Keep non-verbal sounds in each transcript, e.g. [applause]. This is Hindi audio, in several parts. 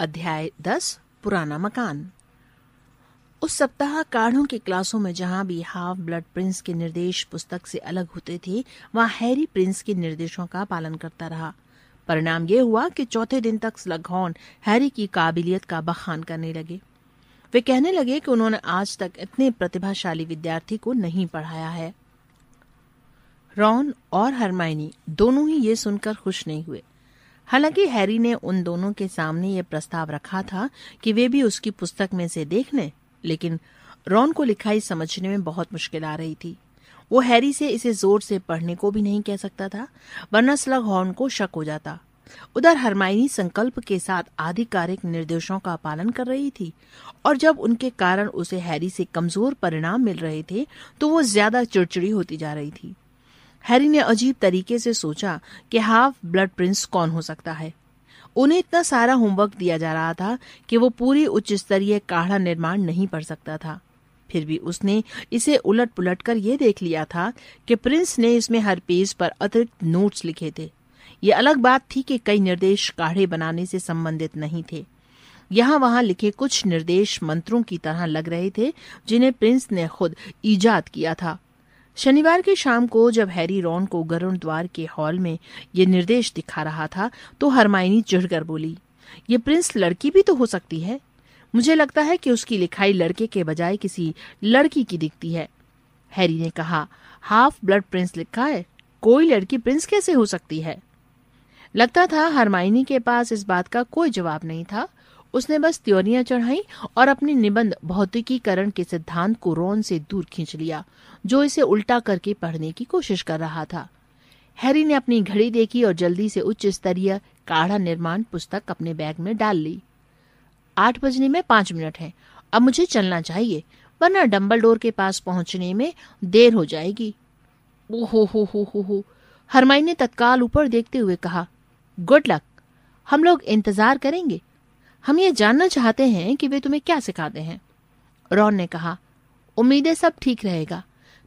अध्याय दस पुराना मकान उस सप्ताह काढ़ों की क्लासों में जहां भी हाफ ब्लड प्रिंस के निर्देश पुस्तक से अलग होते थे वहां हैरी प्रिंस के निर्देशों का पालन करता रहा परिणाम यह हुआ कि चौथे दिन तक स्लगहॉन हैरी की काबिलियत का बखान करने लगे वे कहने लगे कि उन्होंने आज तक इतने प्रतिभाशाली विद्यार्थी को नहीं पढ़ाया है रॉन और हरमाइनी दोनों ही ये सुनकर खुश नहीं हुए हालांकि हैरी ने उन दोनों के सामने ये प्रस्ताव रखा था कि वे भी उसकी पुस्तक में से देख लें लेकिन रॉन को लिखाई समझने में बहुत मुश्किल आ रही थी वो हैरी से इसे जोर से पढ़ने को भी नहीं कह सकता था वरना स्लग हॉर्न को शक हो जाता उधर हरमाइनी संकल्प के साथ आधिकारिक निर्देशों का पालन कर रही थी और जब उनके कारण उसे हैरी से कमजोर परिणाम मिल रहे थे तो वो ज्यादा चिड़चिड़ी होती जा रही थी हैरी ने अजीब तरीके से सोचा कि हाफ ब्लड प्रिंस कौन हो सकता है उन्हें इतना सारा होमवर्क दिया जा रहा था कि वो पूरी उच्च स्तरीय काढ़ा निर्माण नहीं पढ़ सकता था फिर भी उसने इसे उलट पुलट कर ये देख लिया था कि प्रिंस ने इसमें हर पेज पर अतिरिक्त नोट्स लिखे थे ये अलग बात थी कि कई निर्देश काढ़े बनाने से संबंधित नहीं थे यहाँ वहां लिखे कुछ निर्देश मंत्रों की तरह लग रहे थे जिन्हें प्रिंस ने खुद ईजाद किया था शनिवार की शाम को जब हैरी रॉन को गरुण द्वार के हॉल में ये निर्देश दिखा रहा था तो हरमाइनी चिढ़कर बोली ये प्रिंस लड़की भी तो हो सकती है मुझे लगता है कि उसकी लिखाई लड़के के बजाय किसी लड़की की दिखती है हैरी ने कहा हाफ ब्लड प्रिंस लिखा है कोई लड़की प्रिंस कैसे हो सकती है लगता था हरमाइनी के पास इस बात का कोई जवाब नहीं था उसने बस त्योरियां चढ़ाई और अपने निबंध भौतिकीकरण के सिद्धांत को रोन से दूर खींच लिया जो इसे उल्टा करके पढ़ने की कोशिश कर रहा था हैरी ने अपनी घड़ी देखी और जल्दी से उच्च स्तरीय काढ़ा निर्माण पुस्तक अपने बैग में डाल ली आठ बजने में पांच मिनट है अब मुझे चलना चाहिए वरना डम्बल डोर के पास पहुंचने में देर हो जाएगी ओहो हो हरमाई ने तत्काल ऊपर देखते हुए कहा गुड लक हम लोग इंतजार करेंगे हम ये जानना चाहते हैं कि वे तुम्हें क्या सिखाते हैं रॉन ने कहा उम्मीद है सब ठीक रहेगा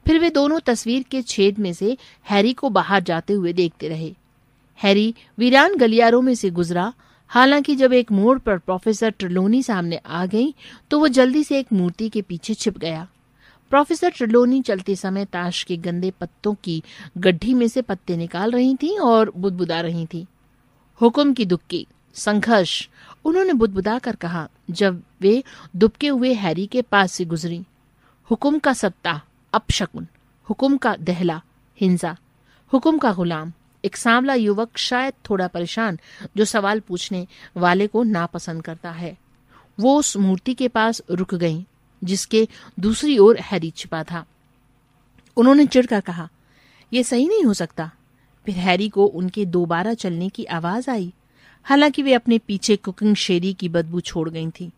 फिर वे दोनों तस्वीर के छेद में से हैरी को बाहर जाते हुए देखते रहे हैरी वीरान गलियारों में से गुजरा हालांकि जब एक मोड़ पर प्रोफेसर ट्रिलोनी सामने आ गई तो वो जल्दी से एक मूर्ति के पीछे छिप गया प्रोफेसर ट्रिलोनी चलते समय ताश के गंदे पत्तों की गड्ढी में से पत्ते निकाल रही थी और बुदबुदा रही थी हुक्म की दुक्की संघर्ष उन्होंने बुदबुदा कर कहा जब वे दुबके हुए हैरी के पास से गुजरी हुकुम का सत्ता अपशकुन हुकुम का दहला हिंसा हुकुम का गुलाम एक सांवला युवक शायद थोड़ा परेशान जो सवाल पूछने वाले को नापसंद करता है वो उस मूर्ति के पास रुक गई जिसके दूसरी ओर हैरी छिपा था उन्होंने चिड़कर कहा यह सही नहीं हो सकता फिर हैरी को उनके दोबारा चलने की आवाज आई हालांकि वे अपने पीछे कुकिंग शेरी की बदबू छोड़ गई थी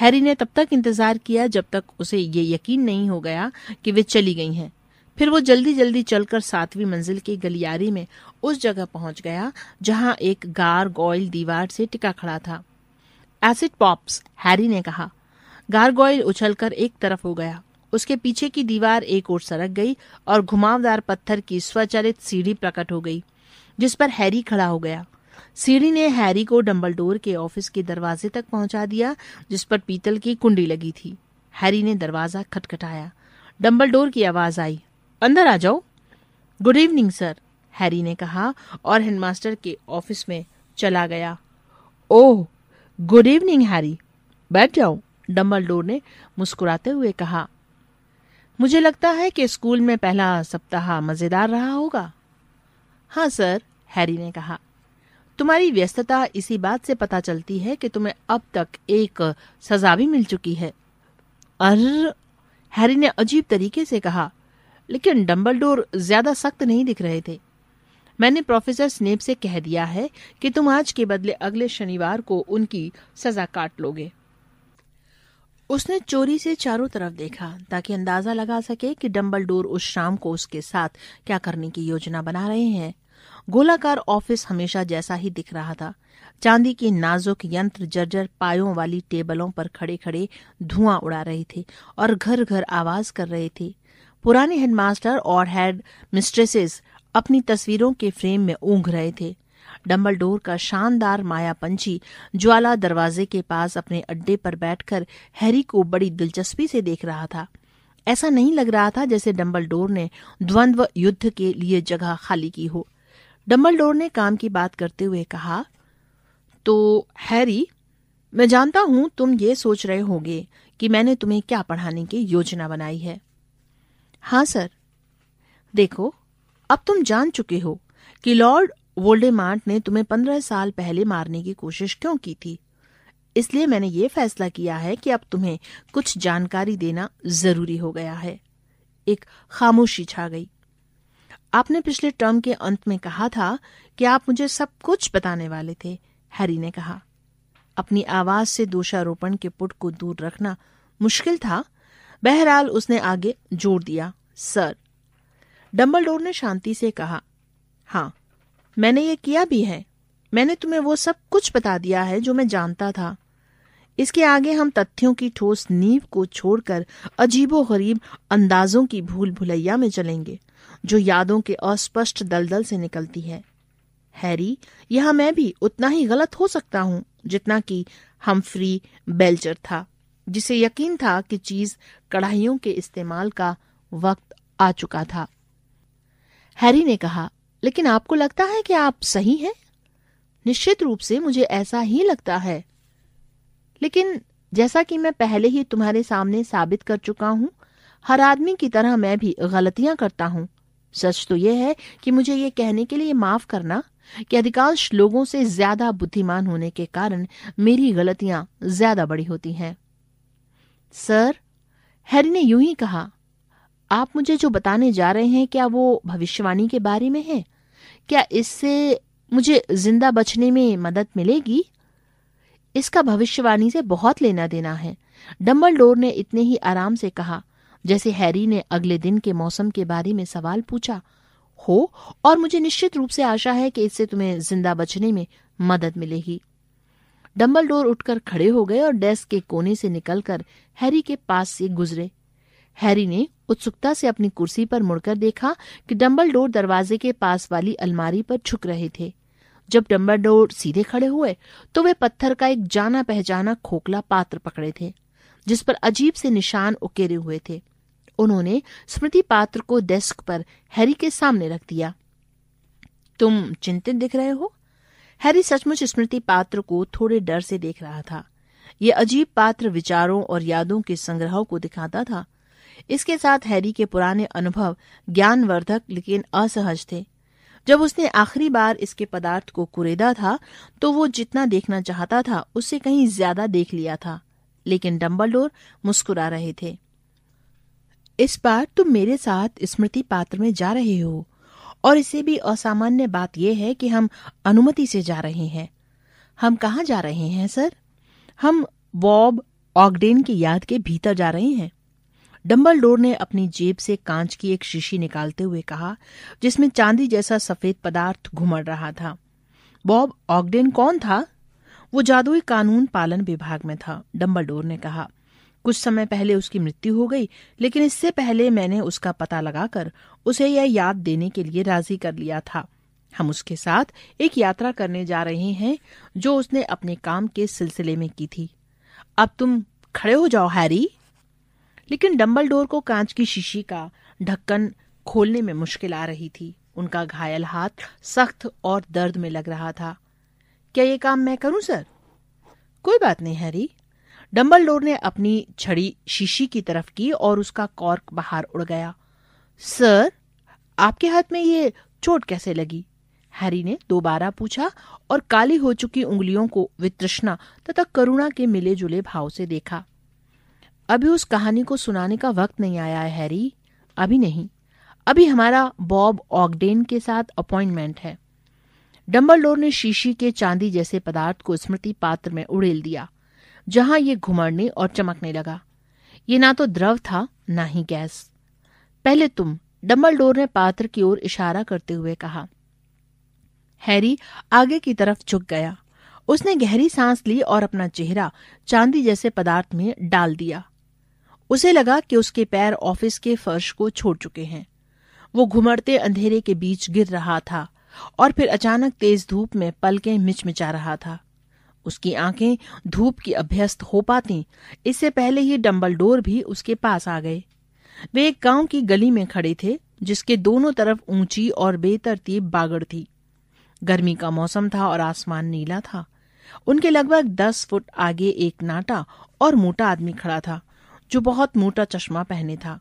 हैरी ने तब तक इंतजार किया जब तक उसे ये यकीन नहीं हो गया कि वे चली गई हैं फिर वो जल्दी जल्दी चलकर सातवीं मंजिल के गलियारे में उस जगह पहुंच गया जहां एक गार गॉयल दीवार से टिका खड़ा था एसिड पॉप्स हैरी ने कहा गार गारगॉयल उछल एक तरफ हो गया उसके पीछे की दीवार एक ओर सरक गई और घुमावदार पत्थर की स्वचालित सीढ़ी प्रकट हो गई जिस पर हैरी खड़ा हो गया सीढ़ी ने हैरी को डम्बलडोर के ऑफिस के दरवाजे तक पहुंचा दिया जिस पर पीतल की कुंडी लगी थी हैरी ने दरवाजा खटखटाया डम्बलडोर की आवाज आई अंदर आ जाओ गुड इवनिंग सर हैरी ने कहा और हेडमास्टर के ऑफिस में चला गया ओह गुड इवनिंग हैरी बैठ जाओ डम्बलडोर ने मुस्कुराते हुए कहा मुझे लगता है कि स्कूल में पहला सप्ताह मजेदार रहा होगा हाँ सर हैरी ने कहा तुम्हारी व्यस्तता इसी बात से पता चलती है कि तुम्हें अब तक एक सजा भी मिल चुकी है अर हैरी ने अजीब तरीके से कहा लेकिन डम्बलडोर ज्यादा सख्त नहीं दिख रहे थे मैंने प्रोफेसर स्नेप से कह दिया है कि तुम आज के बदले अगले शनिवार को उनकी सजा काट लोगे उसने चोरी से चारों तरफ देखा ताकि अंदाजा लगा सके कि डम्बलडोर उस शाम को उसके साथ क्या करने की योजना बना रहे हैं गोलाकार ऑफिस हमेशा जैसा ही दिख रहा था चांदी के नाजुक यंत्र जर्जर पायों वाली टेबलों पर खड़े खड़े धुआं उड़ा रहे थे और घर घर आवाज कर रहे थे पुराने हेडमास्टर और हेड मिस्ट्रेसेस अपनी तस्वीरों के फ्रेम में ऊंघ रहे थे डम्बल का शानदार माया पंछी ज्वाला दरवाजे के पास अपने अड्डे पर बैठकर हैरी को बड़ी दिलचस्पी से देख रहा था ऐसा नहीं लग रहा था जैसे डम्बल ने द्वंद्व युद्ध के लिए जगह खाली की हो डोर ने काम की बात करते हुए कहा तो हैरी मैं जानता हूं तुम ये सोच रहे होगे कि मैंने तुम्हें क्या पढ़ाने की योजना बनाई है हाँ सर देखो अब तुम जान चुके हो कि लॉर्ड वोल्डेमार्ट ने तुम्हें पंद्रह साल पहले मारने की कोशिश क्यों की थी इसलिए मैंने ये फैसला किया है कि अब तुम्हें कुछ जानकारी देना जरूरी हो गया है एक खामोशी छा गई आपने पिछले टर्म के अंत में कहा था कि आप मुझे सब कुछ बताने वाले थे हैरी ने कहा अपनी आवाज से दोषारोपण के पुट को दूर रखना मुश्किल था बहरहाल उसने आगे जोड़ दिया सर डम्बलडोर ने शांति से कहा हाँ मैंने ये किया भी है मैंने तुम्हें वो सब कुछ बता दिया है जो मैं जानता था इसके आगे हम तथ्यों की ठोस नींव को छोड़कर अजीबो गरीब अंदाजों की भूल भुलैया में चलेंगे जो यादों के अस्पष्ट दलदल से निकलती है हैरी यह मैं भी उतना ही गलत हो सकता हूँ जितना कि हमफ्री बेल्चर था जिसे यकीन था कि चीज कढ़ाइयों के इस्तेमाल का वक्त आ चुका था हैरी ने कहा लेकिन आपको लगता है कि आप सही हैं निश्चित रूप से मुझे ऐसा ही लगता है लेकिन जैसा कि मैं पहले ही तुम्हारे सामने साबित कर चुका हूं हर आदमी की तरह मैं भी गलतियां करता हूं सच तो यह है कि मुझे ये कहने के लिए माफ करना कि अधिकांश लोगों से ज्यादा बुद्धिमान होने के कारण मेरी गलतियां ज्यादा बड़ी होती हैं सर हैरी ने यूं ही कहा आप मुझे जो बताने जा रहे हैं क्या वो भविष्यवाणी के बारे में है क्या इससे मुझे जिंदा बचने में मदद मिलेगी इसका भविष्यवाणी से बहुत लेना देना है डम्बल ने इतने ही आराम से कहा जैसे हैरी ने अगले दिन के मौसम के बारे में सवाल पूछा हो और मुझे निश्चित रूप से आशा है कि इससे तुम्हें जिंदा बचने में मदद मिलेगी डम्बल डोर उठकर खड़े हो गए और डेस्क के कोने से निकलकर हैरी के पास से गुजरे हैरी ने उत्सुकता से अपनी कुर्सी पर मुड़कर देखा कि डम्बल डोर दरवाजे के पास वाली अलमारी पर छुक रहे थे जब डम्बल डोर सीधे खड़े हुए तो वे पत्थर का एक जाना पहचाना खोखला पात्र पकड़े थे जिस पर अजीब से निशान उकेरे हुए थे उन्होंने स्मृति पात्र को डेस्क पर हैरी के सामने रख दिया तुम चिंतित दिख रहे हो हैरी सचमुच स्मृति पात्र को थोड़े डर से देख रहा था ये अजीब पात्र विचारों और यादों के संग्रह को दिखाता था इसके साथ हैरी के पुराने अनुभव ज्ञानवर्धक लेकिन असहज थे जब उसने आखिरी बार इसके पदार्थ को कुरेदा था तो वो जितना देखना चाहता था उससे कहीं ज्यादा देख लिया था लेकिन डम्बलडोर मुस्कुरा रहे थे इस बार तुम मेरे साथ स्मृति पात्र में जा रहे हो और इसे भी असामान्य बात यह है कि हम अनुमति से जा रहे हैं हम कहाँ जा रहे हैं सर हम बॉब ऑगडेन की याद के भीतर जा रहे हैं डम्बल डोर ने अपनी जेब से कांच की एक शीशी निकालते हुए कहा जिसमें चांदी जैसा सफेद पदार्थ घुमड़ रहा था बॉब ऑगडेन कौन था वो जादुई कानून पालन विभाग में था डम्बल डोर ने कहा कुछ समय पहले उसकी मृत्यु हो गई लेकिन इससे पहले मैंने उसका पता लगाकर उसे यह याद देने के लिए राजी कर लिया था हम उसके साथ एक यात्रा करने जा रहे हैं जो उसने अपने काम के सिलसिले में की थी अब तुम खड़े हो जाओ हैरी लेकिन डम्बल डोर को कांच की शीशी का ढक्कन खोलने में मुश्किल आ रही थी उनका घायल हाथ सख्त और दर्द में लग रहा था क्या ये काम मैं करूं सर कोई बात नहीं हैरी डम्बलडोर ने अपनी छड़ी शीशी की तरफ की और उसका कॉर्क बाहर उड़ गया सर आपके हाथ में ये चोट कैसे लगी हैरी ने दोबारा पूछा और काली हो चुकी उंगलियों को वित्रष्णा तथा करुणा के मिले जुले भाव से देखा अभी उस कहानी को सुनाने का वक्त नहीं आया है हैरी अभी नहीं अभी हमारा बॉब ऑगडेन के साथ अपॉइंटमेंट है डम्बलडोर ने शीशी के चांदी जैसे पदार्थ को स्मृति पात्र में उड़ेल दिया जहां ये घुमड़ने और चमकने लगा ये ना तो द्रव था ना ही गैस पहले तुम डम्बल ने पात्र की ओर इशारा करते हुए कहा हैरी आगे की तरफ झुक गया उसने गहरी सांस ली और अपना चेहरा चांदी जैसे पदार्थ में डाल दिया उसे लगा कि उसके पैर ऑफिस के फर्श को छोड़ चुके हैं वो घुमड़ते अंधेरे के बीच गिर रहा था और फिर अचानक तेज धूप में पलकें मिचमिचा रहा था उसकी आंखें धूप की अभ्यस्त हो पाती इससे पहले ही डम्बलडोर भी उसके पास आ गए वे एक गांव की गली में खड़े थे जिसके दोनों तरफ ऊंची और बेतरतीब बागड़ थी गर्मी का मौसम था और आसमान नीला था उनके लगभग दस फुट आगे एक नाटा और मोटा आदमी खड़ा था जो बहुत मोटा चश्मा पहने था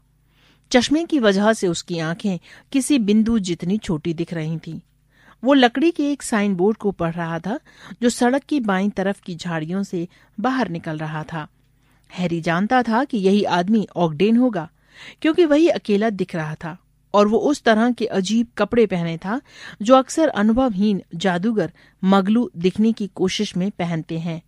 चश्मे की वजह से उसकी आंखें किसी बिंदु जितनी छोटी दिख रही थीं। वो लकड़ी के एक साइन बोर्ड को पढ़ रहा था जो सड़क की बाईं तरफ की झाड़ियों से बाहर निकल रहा था हैरी जानता था कि यही आदमी ऑगडेन होगा क्योंकि वही अकेला दिख रहा था और वो उस तरह के अजीब कपड़े पहने था जो अक्सर अनुभवहीन जादूगर मगलू दिखने की कोशिश में पहनते हैं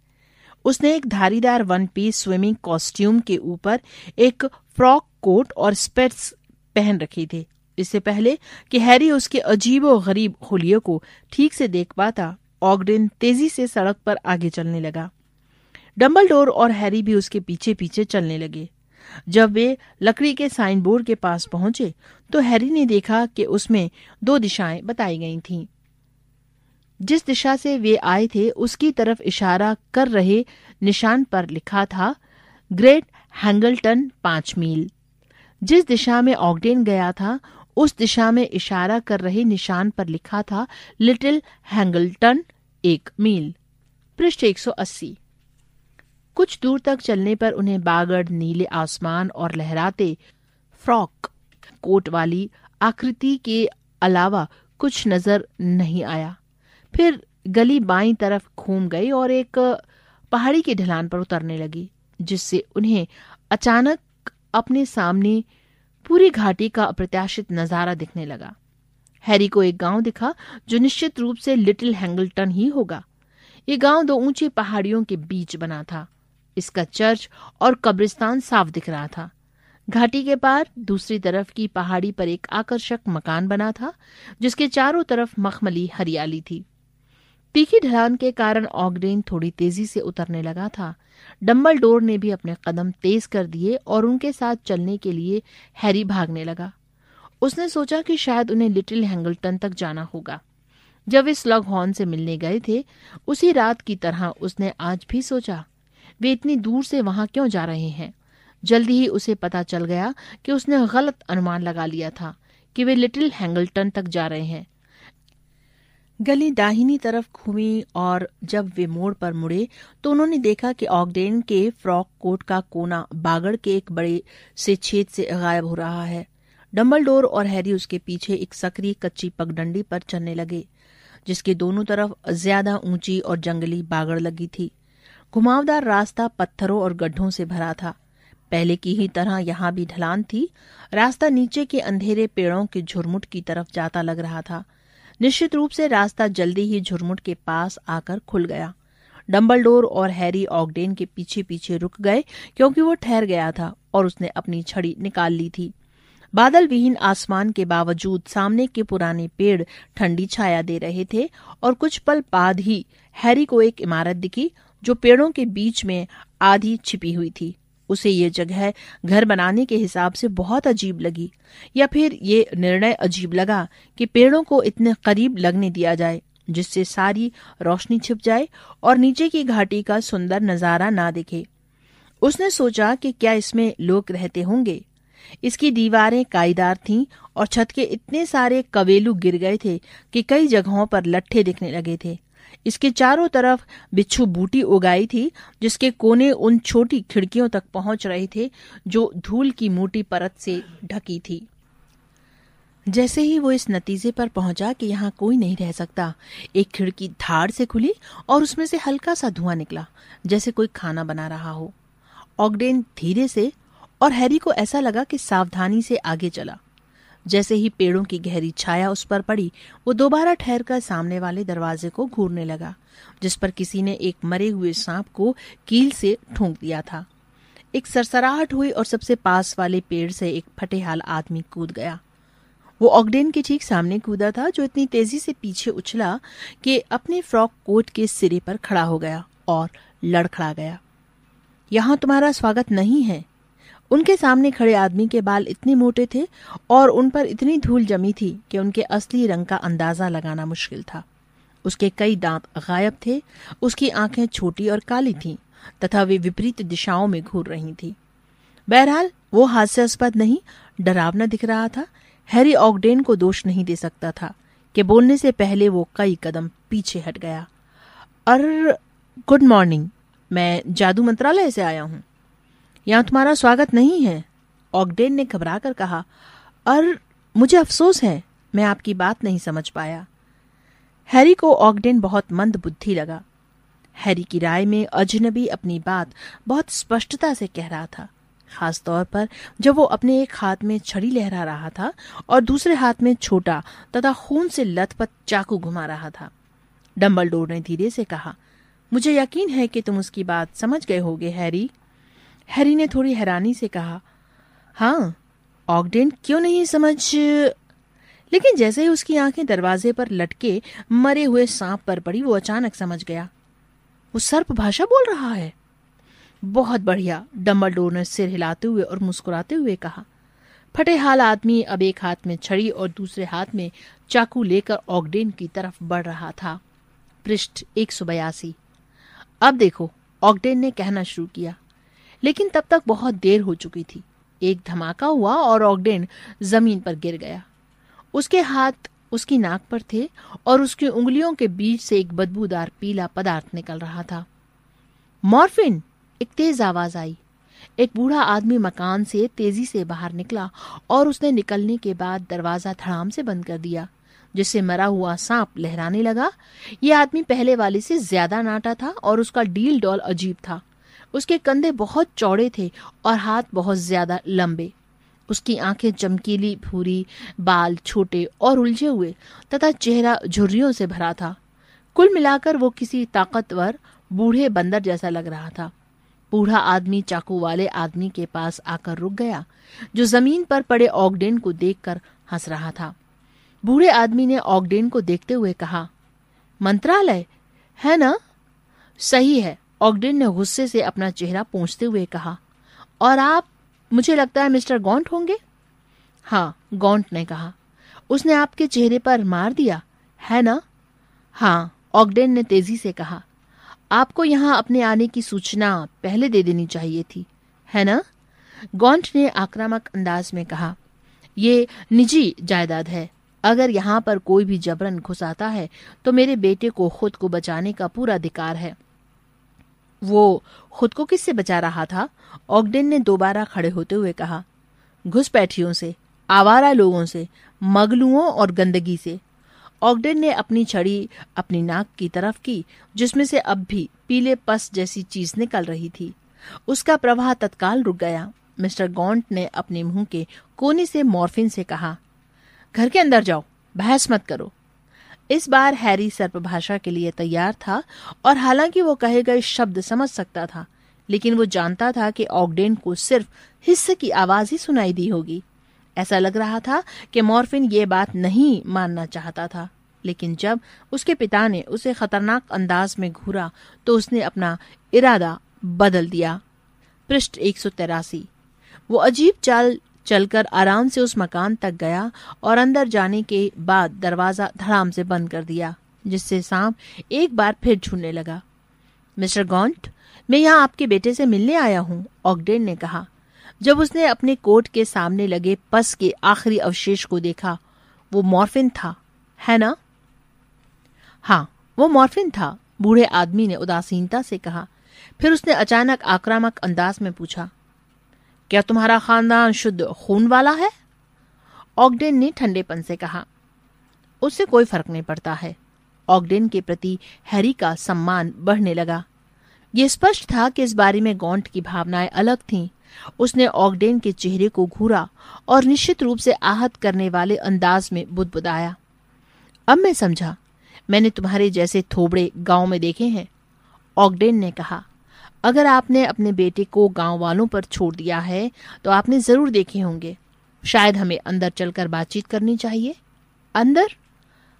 उसने एक धारीदार वन पीस स्विमिंग कॉस्ट्यूम के ऊपर एक फ्रॉक कोट और स्पेट्स पहन रखी थे इससे पहले कि हैरी उसके अजीब और गरीब होलिये को ठीक से देख पाता ऑगडिन तेजी से सड़क पर आगे चलने लगा डम्बल और हैरी भी उसके पीछे पीछे चलने लगे जब वे लकड़ी के साइन बोर्ड के पास पहुंचे तो हैरी ने देखा कि उसमें दो दिशाएं बताई गई थीं। जिस दिशा से वे आए थे उसकी तरफ इशारा कर रहे निशान पर लिखा था ग्रेट हैंगल्टन पांच मील जिस दिशा में ऑगडेन गया था उस दिशा में इशारा कर रहे निशान पर लिखा था लिटिल हैंगल्टन एक मील पृष्ठ 180 कुछ दूर तक चलने पर उन्हें बागड़ नीले आसमान और लहराते फ्रॉक कोट वाली आकृति के अलावा कुछ नजर नहीं आया फिर गली बाई तरफ घूम गई और एक पहाड़ी के ढलान पर उतरने लगी जिससे उन्हें अचानक अपने सामने पूरी घाटी का अप्रत्याशित नजारा दिखने लगा हैरी को एक गांव दिखा जो निश्चित रूप से लिटिल हैंगल्टन ही होगा ये गांव दो ऊंची पहाड़ियों के बीच बना था इसका चर्च और कब्रिस्तान साफ दिख रहा था घाटी के पार दूसरी तरफ की पहाड़ी पर एक आकर्षक मकान बना था जिसके चारों तरफ मखमली हरियाली थी तीखी ढलान के कारण ऑगडेन थोड़ी तेजी से उतरने लगा था डम्बल डोर ने भी अपने कदम तेज कर दिए और उनके साथ चलने के लिए हैरी भागने लगा उसने सोचा कि शायद उन्हें लिटिल हैंगल्टन तक जाना होगा जब वे स्लग हॉर्न से मिलने गए थे उसी रात की तरह उसने आज भी सोचा वे इतनी दूर से वहां क्यों जा रहे हैं जल्दी ही उसे पता चल गया कि उसने गलत अनुमान लगा लिया था कि वे लिटिल हैंगल्टन तक जा रहे हैं गली दाहिनी तरफ घूमी और जब वे मोड़ पर मुड़े तो उन्होंने देखा कि ऑगडेन के फ्रॉक कोट का कोना बागड़ के एक बड़े से छेद से गायब हो रहा है डम्बलडोर और हैरी उसके पीछे एक सक्रिय कच्ची पगडंडी पर चलने लगे जिसके दोनों तरफ ज्यादा ऊंची और जंगली बागड़ लगी थी घुमावदार रास्ता पत्थरों और गड्ढों से भरा था पहले की ही तरह यहाँ भी ढलान थी रास्ता नीचे के अंधेरे पेड़ों के झुरमुट की तरफ जाता लग रहा था निश्चित रूप से रास्ता जल्दी ही झुरमुट के पास आकर खुल गया डम्बलडोर और हैरी ऑगडेन के पीछे पीछे रुक गए क्योंकि वो ठहर गया था और उसने अपनी छड़ी निकाल ली थी बादल विहीन आसमान के बावजूद सामने के पुराने पेड़ ठंडी छाया दे रहे थे और कुछ पल बाद ही हैरी को एक इमारत दिखी जो पेड़ों के बीच में आधी छिपी हुई थी उसे ये जगह घर बनाने के हिसाब से बहुत अजीब लगी या फिर ये निर्णय अजीब लगा कि पेड़ों को इतने करीब लगने दिया जाए जिससे सारी रोशनी छिप जाए और नीचे की घाटी का सुंदर नजारा ना दिखे उसने सोचा कि क्या इसमें लोग रहते होंगे इसकी दीवारें कायदार थीं और छत के इतने सारे कवेलू गिर गए थे कि कई जगहों पर लट्ठे दिखने लगे थे इसके चारों तरफ बिच्छू बूटी उगाई थी जिसके कोने उन छोटी खिड़कियों तक पहुंच रहे थे जो धूल की मोटी परत से ढकी थी जैसे ही वो इस नतीजे पर पहुंचा कि यहाँ कोई नहीं रह सकता एक खिड़की धार से खुली और उसमें से हल्का सा धुआं निकला जैसे कोई खाना बना रहा हो ऑगडेन धीरे से और हैरी को ऐसा लगा कि सावधानी से आगे चला जैसे ही पेड़ों की गहरी छाया उस पर पड़ी वो दोबारा ठहरकर सामने वाले दरवाजे को घूरने लगा जिस पर किसी ने एक मरे हुए सांप को कील से ठोंक दिया था एक सरसराहट हुई और सबसे पास वाले पेड़ से एक फटेहाल आदमी कूद गया वो ऑगडेन के ठीक सामने कूदा था जो इतनी तेजी से पीछे उछला कि अपने फ्रॉक कोट के सिरे पर खड़ा हो गया और लड़खड़ा गया यहां तुम्हारा स्वागत नहीं है उनके सामने खड़े आदमी के बाल इतने मोटे थे और उन पर इतनी धूल जमी थी कि उनके असली रंग का अंदाजा लगाना मुश्किल था उसके कई दांत गायब थे उसकी आंखें छोटी और काली थीं तथा वे विपरीत दिशाओं में घूर रही थी बहरहाल वो हास्यास्पद नहीं डरावना दिख रहा था हैरी ऑगडेन को दोष नहीं दे सकता था कि बोलने से पहले वो कई कदम पीछे हट गया अर गुड मॉर्निंग मैं जादू मंत्रालय से आया हूँ यहाँ तुम्हारा स्वागत नहीं है ऑगडेन ने घबरा कर कहा और मुझे अफसोस है मैं आपकी बात नहीं समझ पाया हैरी को ऑगडेन बहुत मंद बुद्धि लगा हैरी की राय में अजनबी अपनी बात बहुत स्पष्टता से कह रहा था खास तौर पर जब वो अपने एक हाथ में छड़ी लहरा रहा था और दूसरे हाथ में छोटा तथा खून से लथपथ चाकू घुमा रहा था डम्बलडोर ने धीरे से कहा मुझे यकीन है कि तुम उसकी बात समझ गए होगे हैरी हैरी ने थोड़ी हैरानी से कहा हाँ ऑगडेन क्यों नहीं समझ लेकिन जैसे ही उसकी आंखें दरवाजे पर लटके मरे हुए सांप पर पड़ी वो अचानक समझ गया वो सर्प भाषा बोल रहा है बहुत बढ़िया डम्बलडोर ने सिर हिलाते हुए और मुस्कुराते हुए कहा फटे हाल आदमी अब एक हाथ में छड़ी और दूसरे हाथ में चाकू लेकर ऑगडेन की तरफ बढ़ रहा था पृष्ठ एक अब देखो ऑगडेन ने कहना शुरू किया लेकिन तब तक बहुत देर हो चुकी थी एक धमाका हुआ और ऑगडेन जमीन पर गिर गया उसके हाथ उसकी नाक पर थे और उसकी उंगलियों के बीच से एक बदबूदार पीला पदार्थ निकल रहा था मॉर्फिन एक तेज आवाज आई एक बूढ़ा आदमी मकान से तेजी से बाहर निकला और उसने निकलने के बाद दरवाजा धड़ाम से बंद कर दिया जिससे मरा हुआ सांप लहराने लगा यह आदमी पहले वाले से ज्यादा नाटा था और उसका डील डॉल अजीब था उसके कंधे बहुत चौड़े थे और हाथ बहुत ज़्यादा लंबे उसकी आंखें चमकीली भूरी बाल छोटे और उलझे हुए तथा चेहरा झुर्रियों से भरा था कुल मिलाकर वो किसी ताकतवर बूढ़े बंदर जैसा लग रहा था बूढ़ा आदमी चाकू वाले आदमी के पास आकर रुक गया जो जमीन पर पड़े ऑगडेन को देखकर हंस रहा था बूढ़े आदमी ने ऑगडेन को देखते हुए कहा मंत्रालय है ना सही है ऑगडेन ने गुस्से से अपना चेहरा पूछते हुए कहा और आप मुझे लगता है मिस्टर गॉन्ट होंगे हाँ गॉन्ट ने कहा उसने आपके चेहरे पर मार दिया है ना हाँ ऑगडेन ने तेजी से कहा आपको यहाँ अपने आने की सूचना पहले दे देनी चाहिए थी है ना गॉन्ट ने आक्रामक अंदाज में कहा ये निजी जायदाद है अगर यहाँ पर कोई भी जबरन घुसाता है तो मेरे बेटे को खुद को बचाने का पूरा अधिकार है वो खुद को किससे बचा रहा था ऑगडेन ने दोबारा खड़े होते हुए कहा घुसपैठियों से आवारा लोगों से मगलुओं और गंदगी से ऑगडेन ने अपनी छड़ी अपनी नाक की तरफ की जिसमें से अब भी पीले पस जैसी चीज निकल रही थी उसका प्रवाह तत्काल रुक गया मिस्टर गॉन्ट ने अपने मुंह के कोने से मॉर्फिन से कहा घर के अंदर जाओ बहस मत करो इस बार हैरी सर्प भाषा के लिए तैयार था और हालांकि वो कहे गए शब्द समझ सकता था लेकिन वो जानता था कि ऑगडेन को सिर्फ हिस्से की आवाज ही सुनाई दी होगी ऐसा लग रहा था कि मॉर्फिन ये बात नहीं मानना चाहता था लेकिन जब उसके पिता ने उसे खतरनाक अंदाज में घूरा तो उसने अपना इरादा बदल दिया पृष्ठ एक वो अजीब चाल चलकर आराम से उस मकान तक गया और अंदर जाने के बाद दरवाज़ा धड़ाम से बंद कर दिया जिससे सांप एक बार फिर छूने लगा मिस्टर गॉन्ट मैं यहाँ आपके बेटे से मिलने आया हूँ ऑगडेन ने कहा जब उसने अपने कोट के सामने लगे पस के आखिरी अवशेष को देखा वो मॉर्फिन था है ना हाँ वो मॉर्फिन था बूढ़े आदमी ने उदासीनता से कहा फिर उसने अचानक आक्रामक अंदाज में पूछा क्या तुम्हारा खानदान शुद्ध खून वाला है ऑगडेन ने ठंडेपन से कहा उससे कोई फर्क नहीं पड़ता है ऑगडेन के प्रति हैरी का सम्मान बढ़ने लगा यह स्पष्ट था कि इस बारे में गौंट की भावनाएं अलग थीं उसने ऑगडेन के चेहरे को घूरा और निश्चित रूप से आहत करने वाले अंदाज में बुदबुदाया अब मैं समझा मैंने तुम्हारे जैसे थोबड़े गांव में देखे हैं ऑगडेन ने कहा अगर आपने अपने बेटे को गांव वालों पर छोड़ दिया है तो आपने ज़रूर देखे होंगे शायद हमें अंदर चलकर बातचीत करनी चाहिए अंदर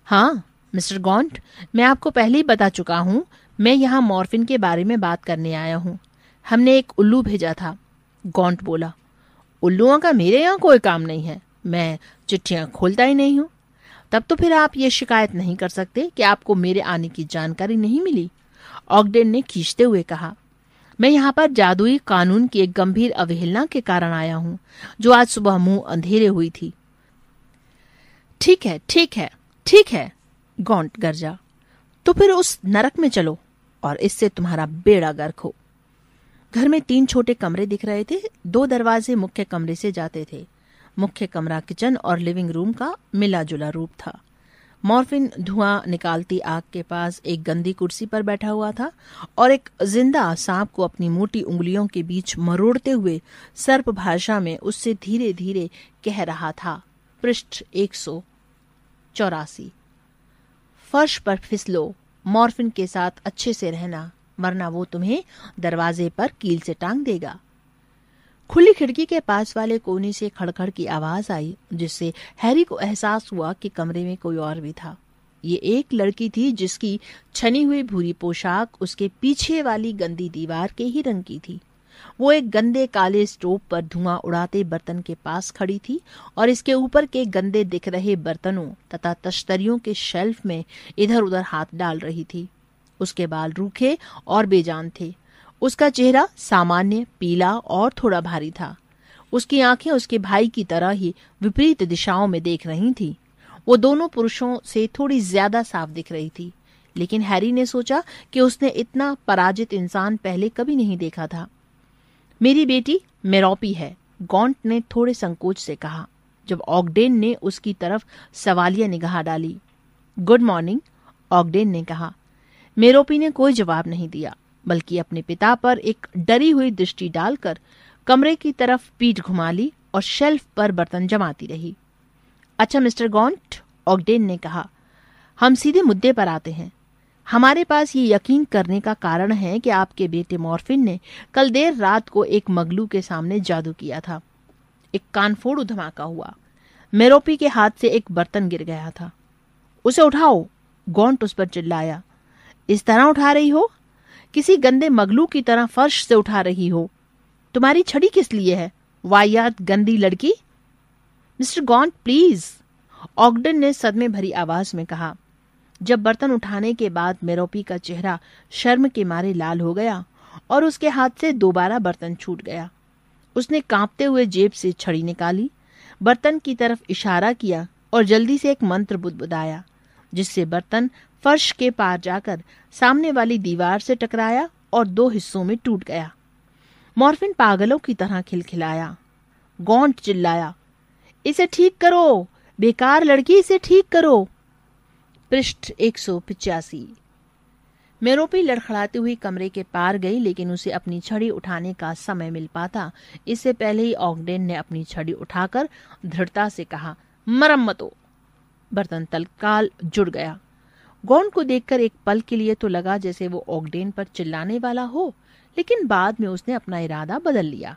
हाँ मिस्टर गॉन्ट मैं आपको पहले ही बता चुका हूँ मैं यहाँ मॉर्फिन के बारे में बात करने आया हूँ हमने एक उल्लू भेजा था गॉन्ट बोला उल्लुओं का मेरे यहाँ कोई काम नहीं है मैं चिट्ठियाँ खोलता ही नहीं हूँ तब तो फिर आप ये शिकायत नहीं कर सकते कि आपको मेरे आने की जानकारी नहीं मिली ऑगडेन ने खींचते हुए कहा मैं यहाँ पर जादुई कानून की एक गंभीर अवहेलना के कारण आया हूँ जो आज सुबह मुंह अंधेरे हुई थी ठीक है ठीक है ठीक है गौंट गर्जा तो फिर उस नरक में चलो और इससे तुम्हारा बेड़ा गर्क हो घर में तीन छोटे कमरे दिख रहे थे दो दरवाजे मुख्य कमरे से जाते थे मुख्य कमरा किचन और लिविंग रूम का मिला जुला रूप था मॉर्फिन धुआं निकालती आग के पास एक गंदी कुर्सी पर बैठा हुआ था और एक जिंदा सांप को अपनी मोटी उंगलियों के बीच मरोड़ते हुए सर्प भाषा में उससे धीरे धीरे कह रहा था पृष्ठ एक सौ चौरासी फर्श पर फिसलो मॉर्फिन के साथ अच्छे से रहना वरना वो तुम्हें दरवाजे पर कील से टांग देगा खुली खिड़की के पास वाले कोने से खड़खड़ की आवाज आई जिससे हैरी को एहसास हुआ कि कमरे में कोई और भी था ये एक लड़की थी जिसकी छनी हुई भूरी पोशाक उसके पीछे वाली गंदी दीवार के ही रंग की थी वो एक गंदे काले स्टोव पर धुआं उड़ाते बर्तन के पास खड़ी थी और इसके ऊपर के गंदे दिख रहे बर्तनों तथा तश्तरियों के शेल्फ में इधर उधर हाथ डाल रही थी उसके बाल रूखे और बेजान थे उसका चेहरा सामान्य पीला और थोड़ा भारी था उसकी आंखें उसके भाई की तरह ही विपरीत दिशाओं में देख रही थी वो दोनों पुरुषों से थोड़ी ज्यादा साफ दिख रही थी लेकिन हैरी ने सोचा कि उसने इतना पराजित इंसान पहले कभी नहीं देखा था मेरी बेटी मेरोपी है गॉन्ट ने थोड़े संकोच से कहा जब ऑगडेन ने उसकी तरफ सवालिया निगाह डाली गुड मॉर्निंग ऑगडेन ने कहा मेरोपी ने कोई जवाब नहीं दिया बल्कि अपने पिता पर एक डरी हुई दृष्टि डालकर कमरे की तरफ पीठ घुमा ली और शेल्फ पर बर्तन जमाती रही अच्छा मिस्टर गॉन्ट ऑगडेन ने कहा हम सीधे मुद्दे पर आते हैं हमारे पास ये यकीन करने का कारण है कि आपके बेटे मॉर्फिन ने कल देर रात को एक मगलू के सामने जादू किया था एक कानफोड़ धमाका हुआ मेरोपी के हाथ से एक बर्तन गिर गया था उसे उठाओ गॉन्ट उस पर चिल्लाया इस तरह उठा रही हो किसी गंदे मगलू की तरह फर्श से उठा रही हो तुम्हारी छड़ी किस लिए है वायात गंदी लड़की मिस्टर गॉन्ट प्लीज ऑगडन ने सदमे भरी आवाज में कहा जब बर्तन उठाने के बाद मेरोपी का चेहरा शर्म के मारे लाल हो गया और उसके हाथ से दोबारा बर्तन छूट गया उसने कांपते हुए जेब से छड़ी निकाली बर्तन की तरफ इशारा किया और जल्दी से एक मंत्र बुदबुदाया जिससे बर्तन फर्श के पार जाकर सामने वाली दीवार से टकराया और दो हिस्सों में टूट गया मॉर्फिन पागलों की तरह खिलखिलाया गौंट चिल्लाया इसे ठीक करो बेकार लड़की इसे ठीक करो पृष्ठ एक सौ पिचासी मेरोपी लड़खड़ाती हुई कमरे के पार गई लेकिन उसे अपनी छड़ी उठाने का समय मिल पाता इससे पहले ही ऑगडेन ने अपनी छड़ी उठाकर दृढ़ता से कहा मरम्मतो बर्तन तलकाल जुड़ गया गॉन को देखकर एक पल के लिए तो लगा जैसे वो ऑगडेन पर चिल्लाने वाला हो लेकिन बाद में उसने अपना इरादा बदल लिया